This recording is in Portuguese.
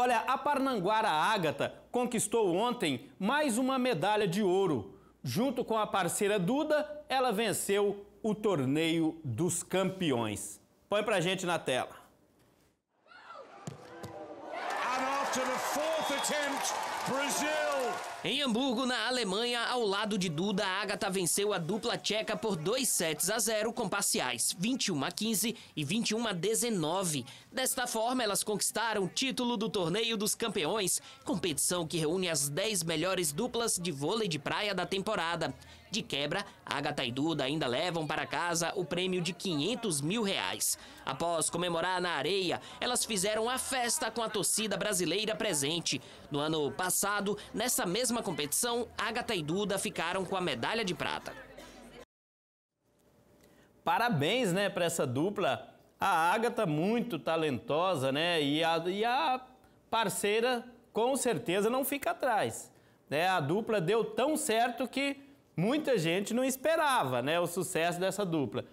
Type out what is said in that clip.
Olha, a Parnanguara Ágata conquistou ontem mais uma medalha de ouro. Junto com a parceira Duda, ela venceu o torneio dos campeões. Põe pra gente na tela. And after the four attempt, em Hamburgo, na Alemanha, ao lado de Duda, a Agatha venceu a dupla tcheca por 2 sets a 0 com parciais 21 a 15 e 21 a 19. Desta forma, elas conquistaram o título do Torneio dos Campeões, competição que reúne as 10 melhores duplas de vôlei de praia da temporada. De quebra, Agatha e Duda ainda levam para casa o prêmio de 500 mil reais. Após comemorar na areia, elas fizeram a festa com a torcida brasileira presente. No ano passado, nessa mesma competição, Agatha e Duda ficaram com a medalha de prata. Parabéns, né, para essa dupla. A Agatha, muito talentosa, né? E a, e a parceira, com certeza, não fica atrás. Né? A dupla deu tão certo que muita gente não esperava né, o sucesso dessa dupla.